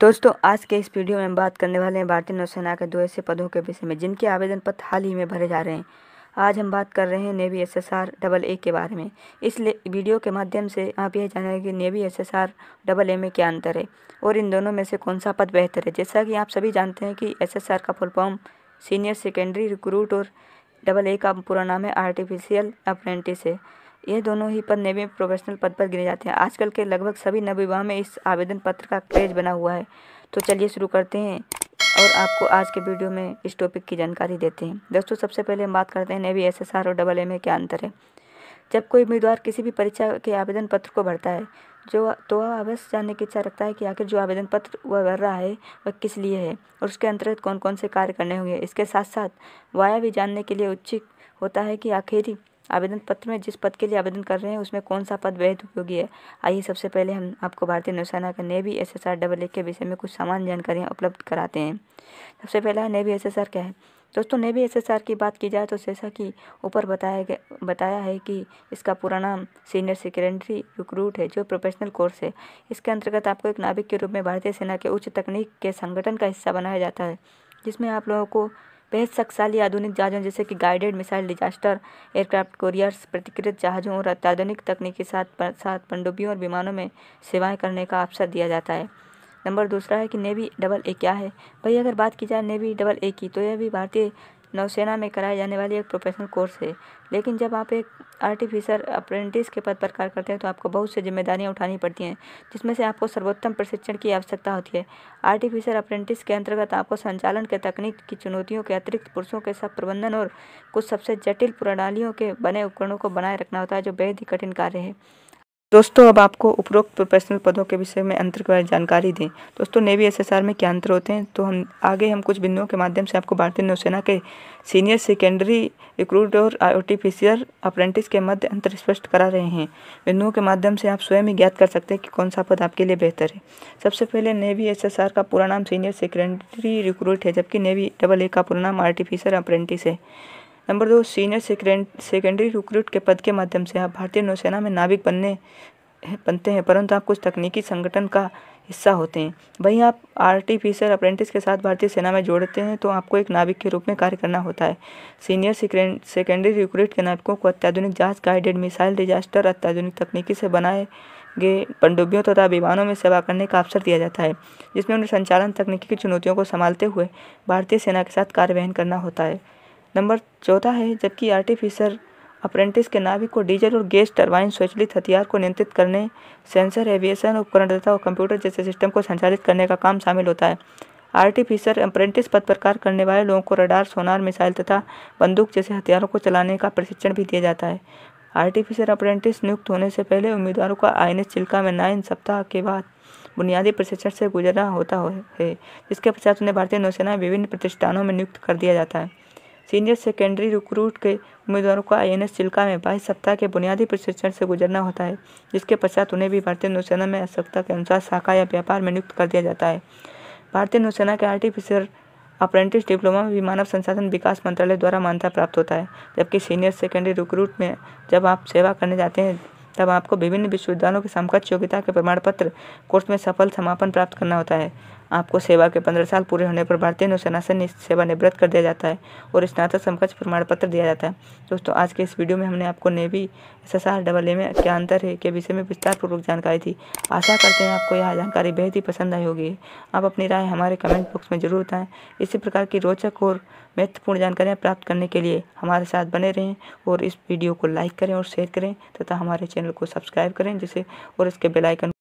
दोस्तों आज के इस वीडियो में हम बात करने वाले हैं भारतीय नौसेना के दो ऐसे पदों के विषय में जिनके आवेदन पत्र हाल ही में भरे जा रहे हैं आज हम बात कर रहे हैं Navy S S R double A के बारे में इसलिए वीडियो के माध्यम से आप यह जानेंगे कि Navy S S R double A में क्या अंतर है और इन दोनों में से कौन सा पद बेहतर है जैसा कि आप सभी जानते हैं कि एस एस आर का full form senior secondary recruit और डबल ए का पूरा नाम है आर्टिफिशियल अप्रेंटिस है ये दोनों ही पद नेवी में प्रोफेशनल पद पर गिने जाते हैं आजकल के लगभग सभी नवविवाह में इस आवेदन पत्र का क्रेज बना हुआ है तो चलिए शुरू करते हैं और आपको आज के वीडियो में इस टॉपिक की जानकारी देते हैं दोस्तों सबसे पहले हम बात करते हैं नेवी एस एस आर और डबल ए में क्या अंतर है जब कोई उम्मीदवार किसी भी परीक्षा के आवेदन पत्र को भरता है जो तो वह अवश्य जानने की इच्छा रखता है कि आखिर जो आवेदन पत्र वह भर रहा है वह किस लिए है और उसके अंतर्गत कौन कौन से कार्य करने होंगे इसके साथ साथ वाया भी जानने के लिए उच्चिक होता है कि आखिर आवेदन पत्र में जिस पद के लिए आवेदन कर रहे हैं उसमें कौन सा पद बेहद उपयोगी है आइए सबसे पहले हम आपको भारतीय नौसेना का Navy S S R double A के विषय में कुछ सामान्य जानकारियाँ उपलब्ध कराते हैं सबसे पहला नेवी एस एस आर क्या है दोस्तों नेवी एस एस आर की बात की जाए तो जैसा कि ऊपर बताया गया बताया है कि इसका पूरा नाम सीनियर सेकेंडरी रिक्रूट है जो प्रोफेशनल कोर्स है इसके अंतर्गत आपको एक नाविक के रूप में भारतीय सेना के उच्च तकनीक के संगठन का हिस्सा बनाया जाता है जिसमें आप लोगों को बेहद शक्तिशाली आधुनिक जहाज़ों जैसे कि guided missile disaster aircraft carriers प्रतिकृत जहाज़ों और अत्याधुनिक तकनीक के साथ साथ पनडुब्बियों और विमानों में सेवाएं करने का अवसर दिया जाता है नंबर दूसरा है कि नेवी डबल ए क्या है भाई अगर बात की जाए नेवी डबल ए की तो यह भी भारतीय नौसेना में कराए जाने वाली एक प्रोफेशनल कोर्स है लेकिन जब आप एक आर्टिफिशियल अप्रेंटिस के पद पर कार्य करते हैं तो आपको बहुत सी जिम्मेदारियां उठानी पड़ती हैं जिसमें से आपको सर्वोत्तम प्रशिक्षण की आवश्यकता होती है आर्टिफिशियल अप्रेंटिस के अंतर्गत आपको संचालन के तकनीक की चुनौतियों के अतिरिक्त पुरुषों के सब प्रबंधन और कुछ सबसे जटिल प्रणालियों के बने उपकरणों को बनाए रखना होता है जो बेहद ही कठिन कार्य है दोस्तों अब आपको उपरोक्त प्रोफेशनल पदों के विषय में अंतर के बारे में जानकारी दें दोस्तों नेवी एस में क्या अंतर होते हैं तो हम आगे हम कुछ बिंदुओं के माध्यम से आपको भारतीय नौसेना के सीनियर सेकेंडरी रिक्रूट और आर्टिफिशियर अप्रेंटिस के मध्य अंतर स्पष्ट करा रहे हैं बिंदुओं के माध्यम से आप स्वयं ही ज्ञात कर सकते हैं कि कौन सा पद आपके लिए बेहतर है सबसे पहले नेवी एस का पूरा नाम सीनियर सेकेंडरी रिक्रूट है जबकि नेवी डबल ए का पूरा नाम आर्टिफिशियर अप्रेंटिस है नंबर दो सीनियर सेकेंडरी रिक्रूट के पद के माध्यम से आप भारतीय नौसेना में नाविक बनने बनते हैं परंतु आप कुछ तकनीकी संगठन का हिस्सा होते हैं वहीं आप आर्टिफिशियल अप्रेंटिस के साथ भारतीय सेना में जोड़ते हैं तो आपको एक नाविक के रूप में कार्य करना होता है सीनियर सेकेंडरी रिक्रूट के नाविकों को अत्याधुनिक जहाज गाइडेड मिसाइल डिजास्टर अत्याधुनिक तकनीकी से बनाए गए पनडुब्बियों तथा विमानों में सेवा करने का अवसर दिया जाता है जिसमें उन्हें संचालन तकनीकी की चुनौतियों को संभालते हुए भारतीय सेना के साथ कार्यवहन करना होता है नंबर चौथा है जबकि आर्टिफिशियल अप्रेंटिस के नाविक को डीजल और गैस टरबाइन स्वचलित हथियार को नियंत्रित करने सेंसर एविएशन उपकरण तथा कंप्यूटर जैसे सिस्टम को संचालित करने का काम शामिल होता है आर्टिफिशर अप्रेंटिस पद पर कार्य करने वाले लोगों को रडार सोनार मिसाइल तथा बंदूक जैसे हथियारों को चलाने का प्रशिक्षण भी दिया जाता है आर्टिफिशियल अप्रेंटिस नियुक्त होने से पहले उम्मीदवारों का आई एन चिल्का में नाइन सप्ताह के बाद बुनियादी प्रशिक्षण से गुजरना होता है जिसके पश्चात उन्हें भारतीय नौसेना विभिन्न प्रतिष्ठानों में नियुक्त कर दिया जाता है सीनियर सेकेंडरी रिक्रूट के उम्मीदवारों को आई चिल्का में बाईस सप्ताह के बुनियादी प्रशिक्षण से गुजरना होता है जिसके पश्चात उन्हें भी भारतीय नौसेना में आवश्यकता के अनुसार शाखा या व्यापार में नियुक्त कर दिया जाता है भारतीय नौसेना के आर्टिफिशियल अप्रेंटिस डिप्लोमा में भी मानव संसाधन विकास मंत्रालय द्वारा मान्यता प्राप्त होता है जबकि सीनियर सेकेंडरी रिक्रूट में जब आप सेवा करने जाते हैं तब आपको विभिन्न विश्वविद्यालयों के समकक्ष योग्यता के प्रमाण पत्र कोर्स में सफल समापन प्राप्त करना होता है आपको सेवा के पंद्रह साल पूरे होने पर भारतीय नौसेना से सेवानिवृत्त कर दिया जाता है और स्नातक समकक्ष प्रमाण पत्र दिया जाता है दोस्तों आज के इस वीडियो में हमने आपको Navy S S double A में क्या अंतर है के विषय में विस्तारपूर्वक जानकारी थी आशा करते हैं आपको यह जानकारी बेहद ही पसंद आई होगी आप अपनी राय हमारे कमेंट बॉक्स में जरूर बताएं इसी प्रकार की रोचक और महत्वपूर्ण जानकारियाँ प्राप्त करने के लिए हमारे साथ बने रहें और इस वीडियो को लाइक करें और शेयर करें तथा हमारे चैनल को सब्सक्राइब करें जिसे और इसके बेलाइकन